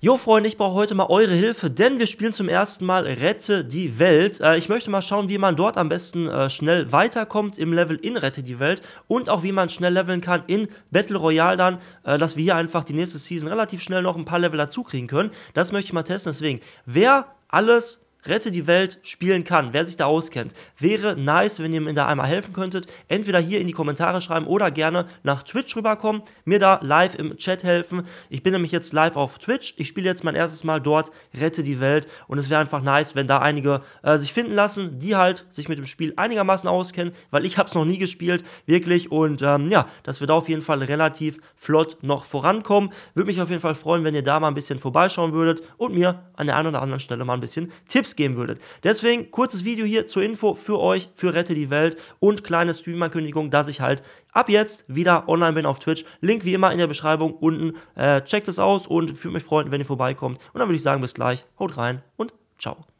Jo Freunde, ich brauche heute mal eure Hilfe, denn wir spielen zum ersten Mal Rette die Welt. Äh, ich möchte mal schauen, wie man dort am besten äh, schnell weiterkommt im Level in Rette die Welt und auch wie man schnell leveln kann in Battle Royale dann, äh, dass wir hier einfach die nächste Season relativ schnell noch ein paar Level dazu kriegen können. Das möchte ich mal testen, deswegen, wer alles Rette die Welt spielen kann, wer sich da auskennt. Wäre nice, wenn ihr mir da einmal helfen könntet. Entweder hier in die Kommentare schreiben oder gerne nach Twitch rüberkommen, mir da live im Chat helfen. Ich bin nämlich jetzt live auf Twitch. Ich spiele jetzt mein erstes Mal dort Rette die Welt und es wäre einfach nice, wenn da einige äh, sich finden lassen, die halt sich mit dem Spiel einigermaßen auskennen, weil ich habe es noch nie gespielt, wirklich. Und ähm, ja, dass wir da auf jeden Fall relativ flott noch vorankommen. Würde mich auf jeden Fall freuen, wenn ihr da mal ein bisschen vorbeischauen würdet und mir an der einen oder anderen Stelle mal ein bisschen Tipps Tipps geben würdet. Deswegen kurzes Video hier zur Info für euch, für Rette die Welt und kleine Stream-Ankündigung, dass ich halt ab jetzt wieder online bin auf Twitch. Link wie immer in der Beschreibung unten. Äh, checkt es aus und würde mich freuen, wenn ihr vorbeikommt. Und dann würde ich sagen, bis gleich, haut rein und ciao.